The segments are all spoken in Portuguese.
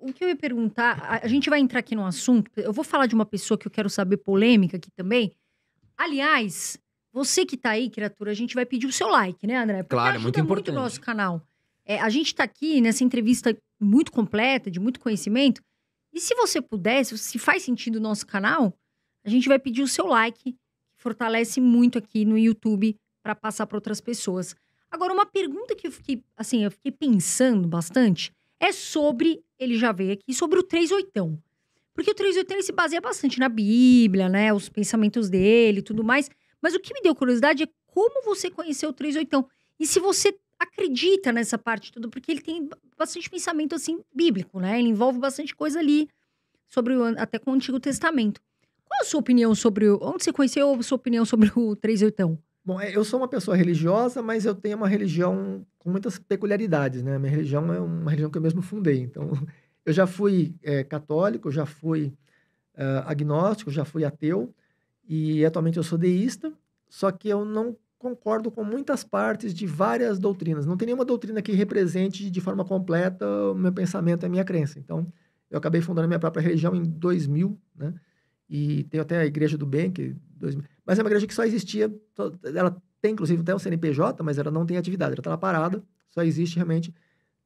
O que eu ia perguntar, a, gente vai entrar aqui num assunto. Eu vou falar de uma pessoa que eu quero saber polêmica aqui também. Aliás, você que tá aí, criatura, a gente vai pedir o seu like, né, André? Porque claro, é muito importante. Muito o nosso canal. É, a gente tá aqui nessa entrevista muito completa, de muito conhecimento. E se você pudesse, se faz sentido o nosso canal, a gente vai pedir o seu like, que fortalece muito aqui no YouTube para passar para outras pessoas. Agora, uma pergunta que eu fiquei, assim, eu fiquei pensando bastante é sobre, ele já veio aqui, sobre o oitão, Porque o 38 ele se baseia bastante na Bíblia, né? Os pensamentos dele e tudo mais. Mas o que me deu curiosidade é como você conheceu o oitão E se você acredita nessa parte tudo, porque ele tem bastante pensamento assim bíblico, né? Ele envolve bastante coisa ali sobre o, até com o Antigo Testamento. Qual a sua opinião sobre o, onde você conheceu a sua opinião sobre o oitão? Bom, é, eu sou uma pessoa religiosa, mas eu tenho uma religião com muitas peculiaridades, né? Minha religião é uma religião que eu mesmo fundei. Então, eu já fui é, católico, já fui uh, agnóstico, já fui ateu e atualmente eu sou deísta, só que eu não concordo com muitas partes de várias doutrinas. Não tem nenhuma doutrina que represente de forma completa o meu pensamento e a minha crença. Então, eu acabei fundando a minha própria religião em 2000, né? E tenho até a Igreja do Bem, que 2000 mas é uma igreja que só existia, ela tem inclusive até o CNPJ, mas ela não tem atividade, ela está parada, só existe realmente.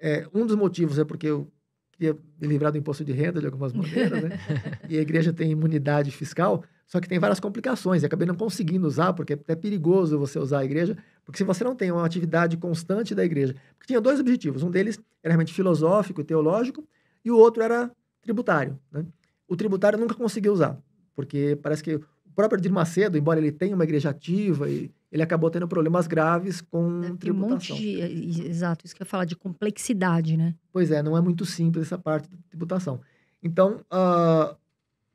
É, um dos motivos é porque eu queria me livrar do imposto de renda de algumas maneiras, né? e a igreja tem imunidade fiscal, só que tem várias complicações. e acabei não conseguindo usar, porque é até perigoso você usar a igreja, porque se você não tem uma atividade constante da igreja. Porque tinha dois objetivos. Um deles era realmente filosófico e teológico, e o outro era tributário. Né? O tributário eu nunca consegui usar, porque parece que próprio Edir Macedo, embora ele tenha uma igreja ativa, e ele acabou tendo problemas graves com é, tributação. Um de, é, exato, isso que eu ia falar de complexidade, né? Pois é, não é muito simples essa parte da tributação. Então, uh,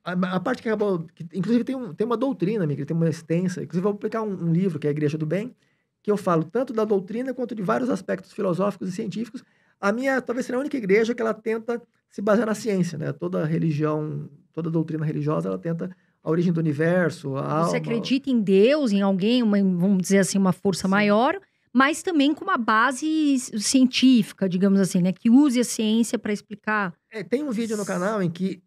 a, a, parte que acabou... Que, inclusive, tem, um, tem uma doutrina, amiga, tem uma extensa. Inclusive, eu vou publicar um, um livro, que é a Igreja do Bem, que eu falo tanto da doutrina quanto de vários aspectos filosóficos e científicos. A minha talvez seja a única igreja que ela tenta se basear na ciência, né? Toda religião, toda doutrina religiosa, ela tenta a origem do universo. A Você alma. acredita em Deus, em alguém, uma, vamos dizer assim, uma força Sim. maior, mas também com uma base científica, digamos assim, né? Que use a ciência para explicar. É, tem um vídeo no canal em que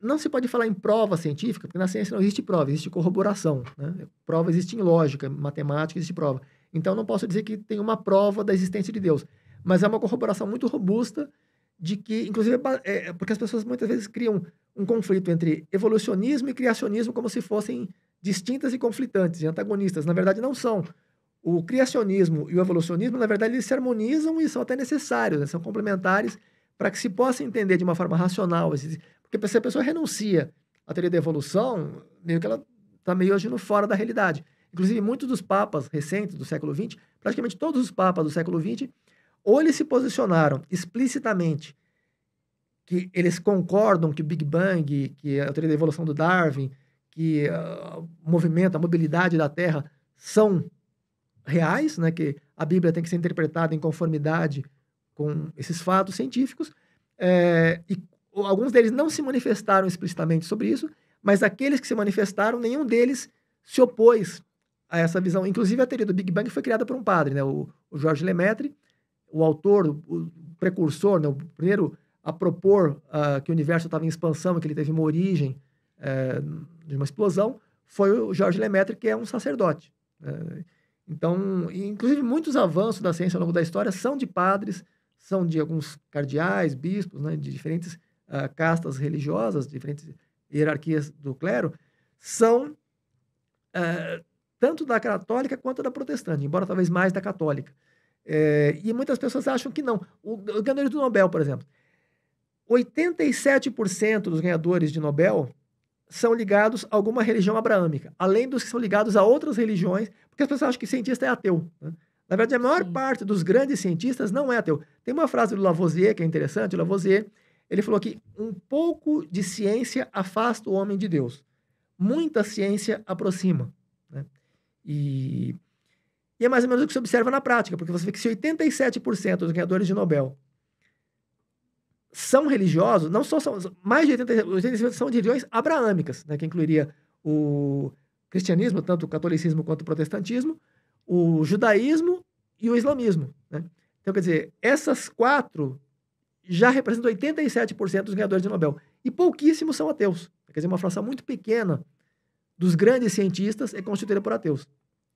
não se pode falar em prova científica, porque na ciência não existe prova, existe corroboração. Né? Prova existe em lógica, matemática existe prova. Então não posso dizer que tem uma prova da existência de Deus, mas é uma corroboração muito robusta de que, inclusive, é, é, é, porque as pessoas muitas vezes criam um conflito entre evolucionismo e criacionismo como se fossem distintas e conflitantes e antagonistas. Na verdade, não são. O criacionismo e o evolucionismo, na verdade, eles se harmonizam e são até necessários, né? são complementares para que se possa entender de uma forma racional. Porque se a pessoa renuncia à teoria da evolução, meio que ela está meio agindo fora da realidade. Inclusive, muitos dos papas recentes do século XX, praticamente todos os papas do século XX, ou eles se posicionaram explicitamente que eles concordam que o Big Bang, que a teoria da evolução do Darwin, que uh, o movimento, a mobilidade da Terra são reais, né? que a Bíblia tem que ser interpretada em conformidade com esses fatos científicos, é, e alguns deles não se manifestaram explicitamente sobre isso, mas aqueles que se manifestaram, nenhum deles se opôs a essa visão. Inclusive, a teoria do Big Bang foi criada por um padre, né? o, o Jorge Lemaitre, o autor, o precursor, né, o primeiro a propor uh, que o universo estava em expansão, que ele teve uma origem uh, de uma explosão, foi o Jorge Lemaitre, que é um sacerdote. Uh, então, inclusive, muitos avanços da ciência ao longo da história são de padres, são de alguns cardeais, bispos, né, de diferentes ah, castas religiosas, diferentes hierarquias do clero, são eh, tanto da católica quanto da protestante, embora talvez mais da católica. É, e muitas pessoas acham que não. O, os ganhadores do Nobel, por exemplo. 87% dos ganhadores de Nobel são ligados a alguma religião abraâmica, além dos que são ligados a outras religiões, porque as pessoas acham que cientista é ateu. Né? Na verdade, a maior Sim. parte dos grandes cientistas não é ateu. Tem uma frase do Lavoisier que é interessante, o Lavoisier, ele falou que um pouco de ciência afasta o homem de Deus. Muita ciência aproxima. Né? E e é mais ou menos o que se observa na prática, porque você vê que se 87% dos ganhadores de Nobel são religiosos, não só são, mais de 87%, são de religiões abraâmicas, né, que incluiria o cristianismo, tanto o catolicismo quanto o protestantismo, o judaísmo e o islamismo. Né? Então, quer dizer, essas quatro já representam 87% dos ganhadores de Nobel. E pouquíssimos são ateus. Quer dizer, uma fração muito pequena dos grandes cientistas é constituída por ateus.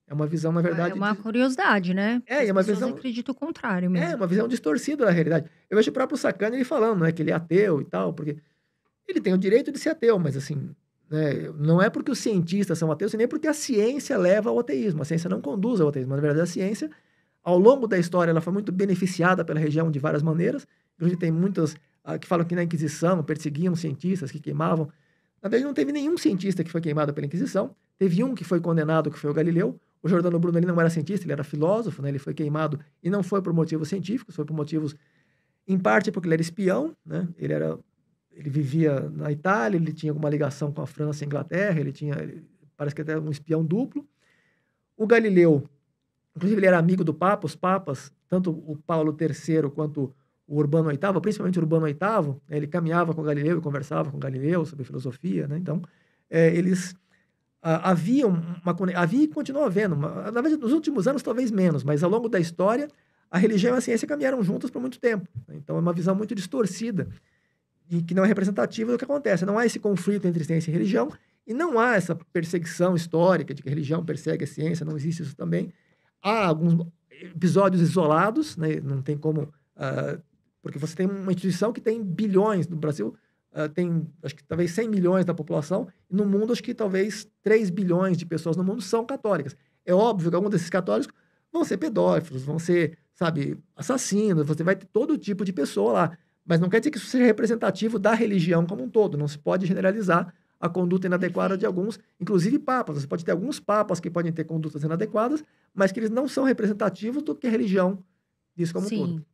É uma visão, na é verdade. É uma de... curiosidade, né? É, As é uma visão. acredito o contrário é, mesmo. É, uma visão distorcida da realidade. Eu vejo o próprio Sacani ele falando, né, que ele é ateu e tal, porque ele tem o direito de ser ateu, mas assim, né, não é porque os cientistas são ateus, nem porque a ciência leva ao ateísmo. A ciência não conduz ao ateísmo. Na verdade, a ciência, ao longo da história, ela foi muito beneficiada pela região de várias maneiras. hoje tem muitas ah, que falam que na Inquisição perseguiam cientistas que queimavam. Na verdade, não teve nenhum cientista que foi queimado pela Inquisição. Teve um que foi condenado, que foi o Galileu o Jordano Bruno ele não era cientista, ele era filósofo, né? ele foi queimado e não foi por motivos científicos, foi por motivos, em parte, porque ele era espião, né? ele, era, ele vivia na Itália, ele tinha alguma ligação com a França e a Inglaterra, ele tinha, parece que até um espião duplo. O Galileu, inclusive, ele era amigo do Papa, os papas, tanto o Paulo III quanto o Urbano VIII, principalmente o Urbano VIII, né? ele caminhava com Galileu e conversava com Galileu sobre filosofia, né? então é, eles ah, havia uma havia e continua havendo, uma, na verdade, nos últimos anos talvez menos, mas ao longo da história a religião e a ciência caminharam juntas por muito tempo. Então é uma visão muito distorcida e que não é representativa do que acontece. Não há esse conflito entre ciência e religião e não há essa perseguição histórica de que a religião persegue a ciência, não existe isso também. Há alguns episódios isolados, né? não tem como. Uh, porque você tem uma instituição que tem bilhões no Brasil, ah, tem, acho que talvez 100 milhões da população, e no mundo, acho que talvez 3 bilhões de pessoas no mundo são católicas. É óbvio que alguns desses católicos vão ser pedófilos, vão ser, sabe, assassinos, você vai ter todo tipo de pessoa lá. Mas não quer dizer que isso seja representativo da religião como um todo. Não se pode generalizar a conduta inadequada de alguns, inclusive papas. Você pode ter alguns papas que podem ter condutas inadequadas, mas que eles não são representativos do que a religião diz como Sim. um todo.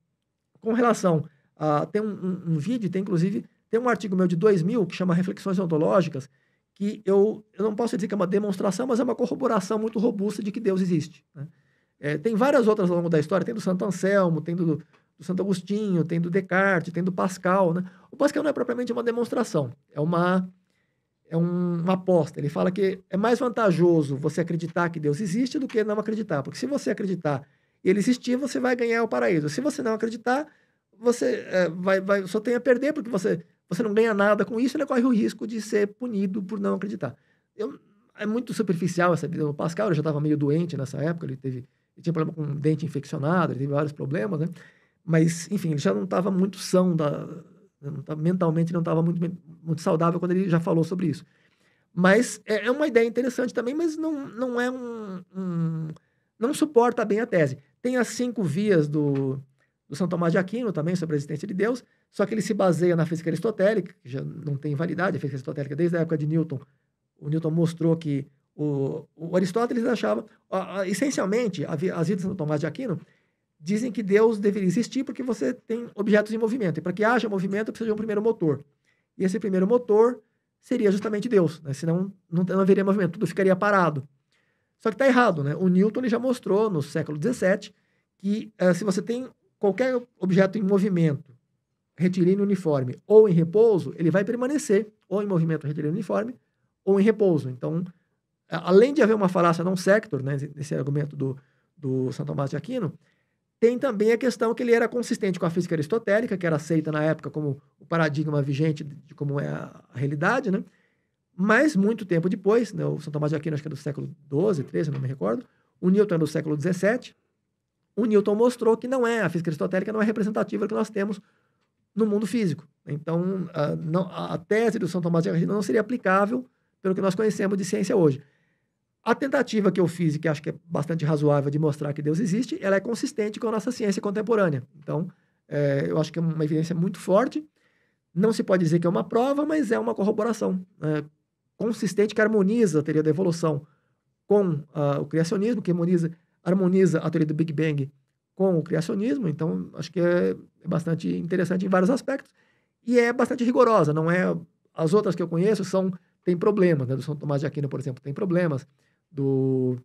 Com relação a. Tem um, um, um vídeo, tem inclusive tem um artigo meu de 2000 que chama Reflexões Ontológicas, que eu, eu não posso dizer que é uma demonstração, mas é uma corroboração muito robusta de que Deus existe. Né? É, tem várias outras ao longo da história, tem do Santo Anselmo, tem do, do Santo Agostinho, tem do Descartes, tem do Pascal. Né? O Pascal não é propriamente uma demonstração, é uma, é um, uma aposta. Ele fala que é mais vantajoso você acreditar que Deus existe do que não acreditar, porque se você acreditar e ele existir, você vai ganhar o paraíso. Se você não acreditar, você é, vai, vai, só tem a perder, porque você você não ganha nada com isso, ele corre o risco de ser punido por não acreditar. Eu, é muito superficial essa vida. O Pascal Ele já estava meio doente nessa época, ele teve ele tinha problema com dente infeccionado, ele teve vários problemas, né? Mas, enfim, ele já não estava muito são, da, não tava, mentalmente não estava muito, muito saudável quando ele já falou sobre isso. Mas é, é uma ideia interessante também, mas não, não é um, um, não suporta bem a tese. Tem as cinco vias do, do São Tomás de Aquino também sobre a existência de Deus, só que ele se baseia na física aristotélica, que já não tem validade, a física aristotélica desde a época de Newton. O Newton mostrou que o, o Aristóteles achava, a, a, essencialmente, a, as vidas de São Tomás de Aquino dizem que Deus deveria existir porque você tem objetos em movimento. E para que haja movimento, precisa de um primeiro motor. E esse primeiro motor seria justamente Deus, né? senão não, não haveria movimento, tudo ficaria parado. Só que está errado, né? O Newton já mostrou no século XVII que uh, se você tem qualquer objeto em movimento retilíneo uniforme ou em repouso, ele vai permanecer ou em movimento retilíneo uniforme ou em repouso. Então, além de haver uma falácia não sector, né, nesse argumento do, do Santo Tomás de Aquino, tem também a questão que ele era consistente com a física aristotélica, que era aceita na época como o paradigma vigente de como é a realidade, né? Mas, muito tempo depois, né, o Santo Tomás de Aquino, acho que é do século XII, XIII, não me recordo, o Newton é do século XVII, o Newton mostrou que não é, a física aristotélica não é representativa do que nós temos no mundo físico. Então, a, não, a tese do São Tomás de Aquino não seria aplicável pelo que nós conhecemos de ciência hoje. A tentativa que eu fiz, e que acho que é bastante razoável de mostrar que Deus existe, ela é consistente com a nossa ciência contemporânea. Então, é, eu acho que é uma evidência muito forte. Não se pode dizer que é uma prova, mas é uma corroboração é, consistente que harmoniza a teoria da evolução com uh, o criacionismo, que harmoniza, harmoniza a teoria do Big Bang com o criacionismo, então acho que é, é bastante interessante em vários aspectos e é bastante rigorosa, não é as outras que eu conheço são tem problemas, né? do São Tomás de Aquino, por exemplo, tem problemas do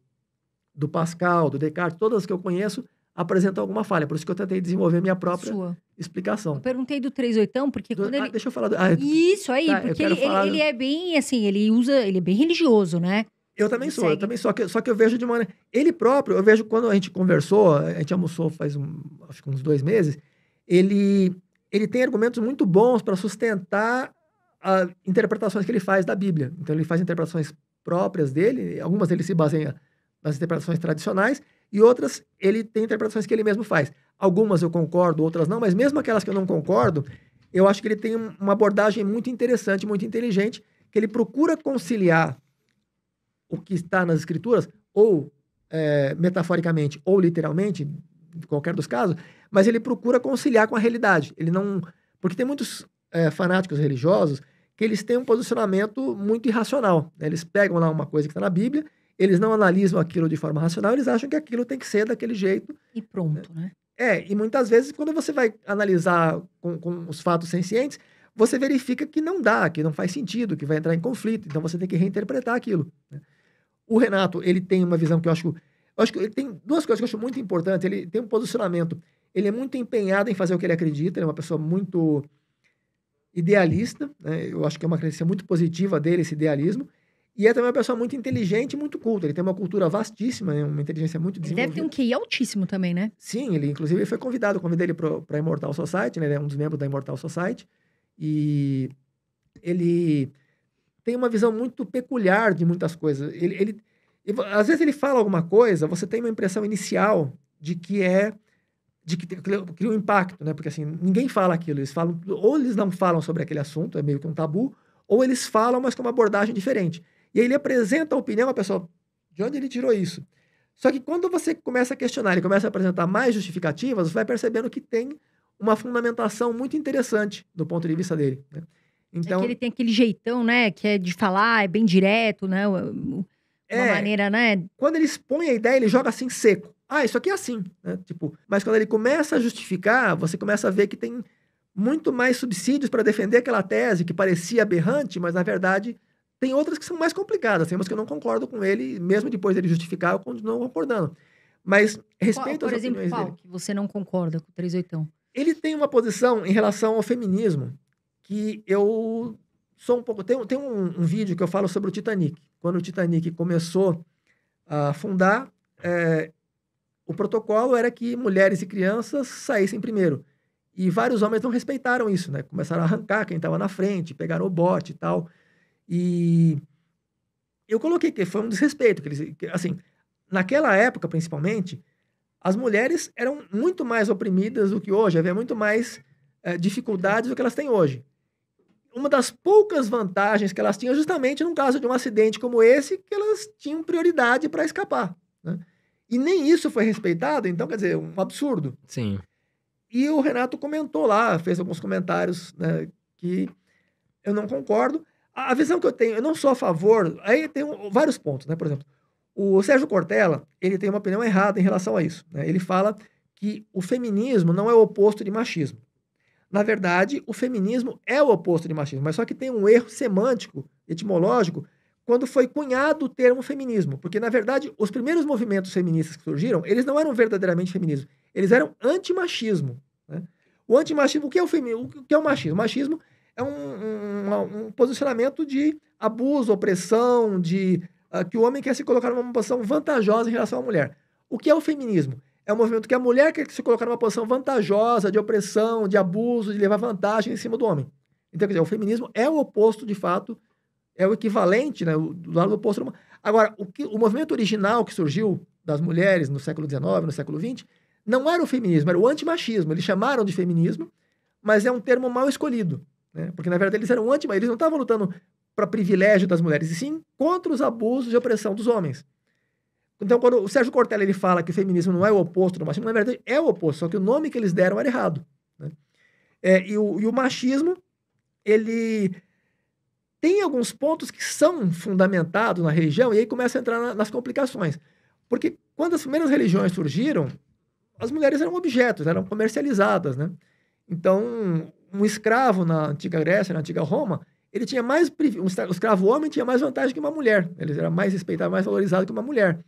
do Pascal, do Descartes, todas que eu conheço apresentam alguma falha, por isso que eu tentei desenvolver minha própria Sua. explicação. Eu perguntei do 38 porque do, quando ah, ele Deixa eu falar do... ah, é Isso aí, tá, porque ele, ele, ele é bem assim, ele usa, ele é bem religioso, né? Eu também sou, eu também sou. Só que eu vejo de maneira. Ele próprio, eu vejo quando a gente conversou, a gente almoçou faz um, acho que uns dois meses, ele, ele tem argumentos muito bons para sustentar as interpretações que ele faz da Bíblia. Então, ele faz interpretações próprias dele, algumas ele se baseia nas interpretações tradicionais, e outras ele tem interpretações que ele mesmo faz. Algumas eu concordo, outras não, mas mesmo aquelas que eu não concordo, eu acho que ele tem uma abordagem muito interessante, muito inteligente, que ele procura conciliar o que está nas escrituras, ou é, metaforicamente, ou literalmente, em qualquer dos casos, mas ele procura conciliar com a realidade. Ele não. Porque tem muitos é, fanáticos religiosos que eles têm um posicionamento muito irracional. Né? Eles pegam lá uma coisa que está na Bíblia, eles não analisam aquilo de forma racional, eles acham que aquilo tem que ser daquele jeito. E pronto, né? É, e muitas vezes, quando você vai analisar com, com os fatos sencientes, você verifica que não dá, que não faz sentido, que vai entrar em conflito. Então você tem que reinterpretar aquilo. Né? O Renato, ele tem uma visão que eu acho. Eu acho que ele tem duas coisas que eu acho muito importantes. Ele tem um posicionamento. Ele é muito empenhado em fazer o que ele acredita, ele é uma pessoa muito idealista, né? Eu acho que é uma crença muito positiva dele, esse idealismo. E é também uma pessoa muito inteligente e muito culta. Ele tem uma cultura vastíssima, né? uma inteligência muito desenvolvida. Ele deve ter um QI altíssimo também, né? Sim, ele inclusive foi convidado, convidei ele para a Immortal Society, né? Ele é um dos membros da Immortal Society. E ele tem uma visão muito peculiar de muitas coisas. Ele, ele, às vezes ele fala alguma coisa, você tem uma impressão inicial de que é de que cria um impacto, né? Porque assim, ninguém fala aquilo, eles falam, ou eles não falam sobre aquele assunto, é meio que um tabu, ou eles falam, mas com uma abordagem diferente. E aí ele apresenta a opinião, a pessoa, de onde ele tirou isso? Só que quando você começa a questionar, ele começa a apresentar mais justificativas, você vai percebendo que tem uma fundamentação muito interessante do ponto de vista dele. Né? É então, é ele tem aquele jeitão, né, que é de falar, é bem direto, né? Uma é, maneira, né? Quando ele expõe a ideia, ele joga assim seco. Ah, isso aqui é assim, né? Tipo, mas quando ele começa a justificar, você começa a ver que tem muito mais subsídios para defender aquela tese que parecia aberrante, mas na verdade tem outras que são mais complicadas, tem umas que eu não concordo com ele, mesmo depois dele justificar, eu continuo concordando. Mas respeito qual, Por exemplo, qual dele. que você não concorda com o 38? Ele tem uma posição em relação ao feminismo que eu sou um pouco. Tem, tem um, um, vídeo que eu falo sobre o Titanic. Quando o Titanic começou a afundar, é, o protocolo era que mulheres e crianças saíssem primeiro. E vários homens não respeitaram isso, né? Começaram a arrancar quem estava na frente, pegaram o bote e tal. E eu coloquei que foi um desrespeito. Que eles, que, assim, naquela época, principalmente, as mulheres eram muito mais oprimidas do que hoje, havia muito mais é, dificuldades do que elas têm hoje uma das poucas vantagens que elas tinham, é justamente no caso de um acidente como esse, que elas tinham prioridade para escapar. Né? E nem isso foi respeitado, então, quer dizer, é um absurdo. Sim. E o Renato comentou lá, fez alguns comentários né, que eu não concordo. A visão que eu tenho, eu não sou a favor. Aí tem um, vários pontos, né? Por exemplo, o Sérgio Cortella, ele tem uma opinião errada em relação a isso. Né? Ele fala que o feminismo não é o oposto de machismo. Na verdade, o feminismo é o oposto de machismo, mas só que tem um erro semântico, etimológico, quando foi cunhado o termo feminismo, porque na verdade os primeiros movimentos feministas que surgiram, eles não eram verdadeiramente feminismo, eles eram antimachismo. Né? O antimachismo, o que é o, femi o que é o machismo? O machismo é um, um, um posicionamento de abuso, opressão, de uh, que o homem quer se colocar numa posição vantajosa em relação à mulher. O que é o feminismo? É um movimento que a mulher quer se colocar numa posição vantajosa de opressão, de abuso, de levar vantagem em cima do homem. Então, quer dizer, o feminismo é o oposto, de fato, é o equivalente, né, do lado oposto. Agora, o, que, o movimento original que surgiu das mulheres no século XIX, no século XX, não era o feminismo, era o antimachismo. Eles chamaram de feminismo, mas é um termo mal escolhido. Né? Porque, na verdade, eles eram anti eles não estavam lutando para privilégio das mulheres, e sim contra os abusos e opressão dos homens. Então, quando o Sérgio Cortella ele fala que o feminismo não é o oposto do machismo, na verdade é o oposto, só que o nome que eles deram era errado. Né? É, e, o, e o machismo, ele tem alguns pontos que são fundamentados na religião, e aí começa a entrar na, nas complicações. Porque quando as primeiras religiões surgiram, as mulheres eram objetos, eram comercializadas, né? Então, um escravo na antiga Grécia, na antiga Roma, ele tinha mais um escravo homem tinha mais vantagem que uma mulher. Ele era mais respeitado, mais valorizado que uma mulher.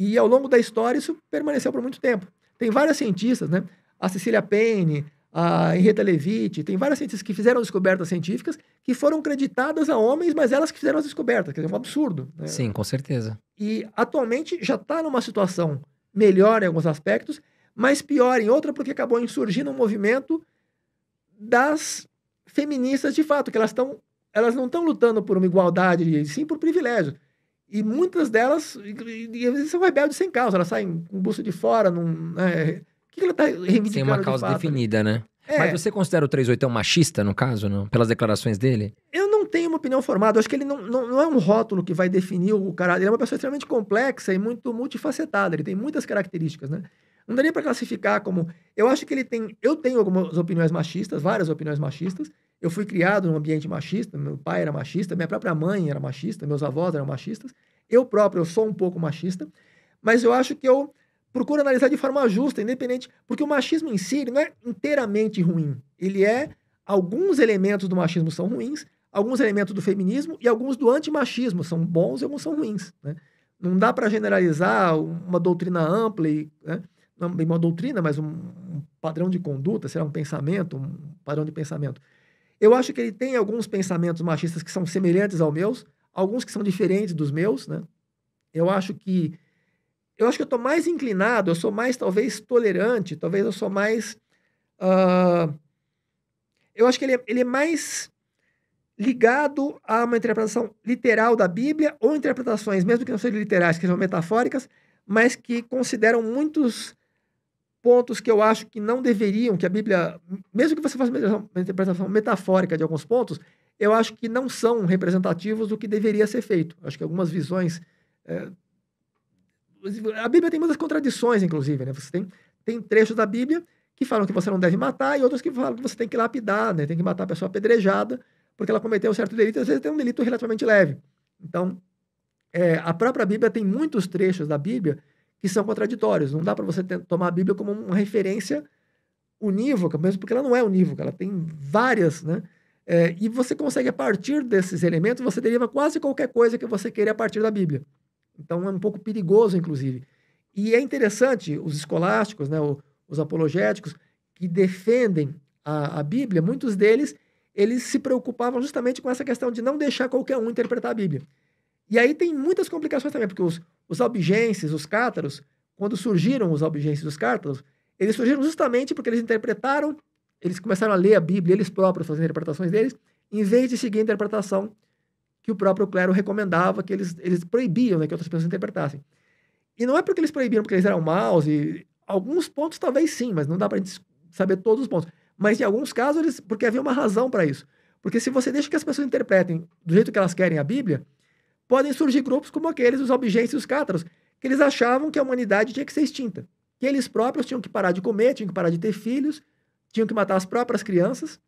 E ao longo da história isso permaneceu por muito tempo. Tem várias cientistas, né? A Cecília Payne, a Henrietta Leavitt, tem várias cientistas que fizeram descobertas científicas que foram creditadas a homens, mas elas que fizeram as descobertas, que é um absurdo. Né? Sim, com certeza. E atualmente já está numa situação melhor em alguns aspectos, mas pior em outra porque acabou insurgindo um movimento das feministas de fato, que elas estão elas não estão lutando por uma igualdade, sim por privilégio. E muitas delas, e, às vezes são rebeldes sem causa, elas saem com o bolso de fora, não. É, né, o que, que ela está reivindicando? Sem uma causa de definida, né? É. Mas você considera o 38 machista, no caso, não? Pelas declarações dele? Eu não tenho uma opinião formada. acho que ele não, não, não, é um rótulo que vai definir o cara Ele é uma pessoa extremamente complexa e muito multifacetada. Ele tem muitas características, né? Não daria para classificar como. Eu acho que ele tem. Eu tenho algumas opiniões machistas, várias opiniões machistas. Eu fui criado num ambiente machista, meu pai era machista, minha própria mãe era machista, meus avós eram machistas. Eu próprio eu sou um pouco machista, mas eu acho que eu procuro analisar de forma justa, independente, porque o machismo em si não é inteiramente ruim. Ele é alguns elementos do machismo são ruins, alguns elementos do feminismo e alguns do antimachismo são bons e alguns são ruins, né? Não dá para generalizar uma doutrina ampla e né? não bem uma doutrina, mas um, um padrão de conduta, será um pensamento, um padrão de pensamento. Eu acho que ele tem alguns pensamentos machistas que são semelhantes aos meus, alguns que são diferentes dos meus, né? Eu acho que eu acho que eu estou mais inclinado, eu sou mais talvez tolerante, talvez eu sou mais uh, eu acho que ele é, ele é mais ligado a uma interpretação literal da Bíblia ou interpretações, mesmo que não sejam literais, que sejam metafóricas, mas que consideram muitos pontos que eu acho que não deveriam, que a Bíblia, mesmo que você faça uma interpretação metafórica de alguns pontos, eu acho que não são representativos do que deveria ser feito. acho que algumas visões. É... A Bíblia tem muitas contradições, inclusive, né? Você tem, tem trechos da Bíblia que falam que você não deve matar e outros que falam que você tem que lapidar, né? Tem que matar a pessoa apedrejada porque ela cometeu um certo delito, às vezes tem um delito relativamente leve. Então, é, a própria Bíblia tem muitos trechos da Bíblia que são contraditórios. Não dá para você ter, tomar a Bíblia como uma referência unívoca, mesmo porque ela não é unívoca, ela tem várias, né? É, e você consegue, a partir desses elementos, você deriva quase qualquer coisa que você queira a partir da Bíblia. Então é um pouco perigoso, inclusive. E é interessante, os escolásticos, né, os apologéticos, que defendem a, a Bíblia, muitos deles, eles se preocupavam justamente com essa questão de não deixar qualquer um interpretar a Bíblia. E aí tem muitas complicações também, porque os, os albigenses, os cátaros, quando surgiram os albigenses e os cátaros, eles surgiram justamente porque eles interpretaram, eles começaram a ler a Bíblia, eles próprios fazendo interpretações deles, em vez de seguir a interpretação que o próprio clero recomendava, que eles, eles proibiam né, que outras pessoas interpretassem. E não é porque eles proibiram, porque eles eram maus, e alguns pontos talvez sim, mas não dá para a gente saber todos os pontos. Mas em alguns casos, eles, porque havia uma razão para isso. Porque se você deixa que as pessoas interpretem do jeito que elas querem a Bíblia, podem surgir grupos como aqueles dos objetos e os cátaros, que eles achavam que a humanidade tinha que ser extinta, que eles próprios tinham que parar de comer, tinham que parar de ter filhos, tinham que matar as próprias crianças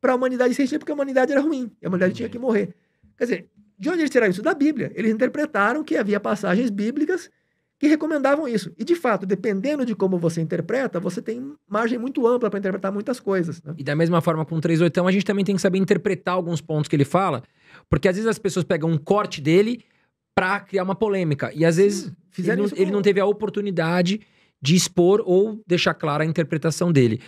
para a humanidade ser extinta, porque a humanidade era ruim, a humanidade tinha uhum. que morrer. Quer dizer, de onde eles tiraram isso? Da Bíblia. Eles interpretaram que havia passagens bíblicas que recomendavam isso. E, de fato, dependendo de como você interpreta, você tem margem muito ampla para interpretar muitas coisas. Né? E da mesma forma com o 381, a gente também tem que saber interpretar alguns pontos que ele fala, porque às vezes as pessoas pegam um corte dele para criar uma polêmica. E às vezes Sim, ele, não, ele não teve a oportunidade de expor ou deixar clara a interpretação dele.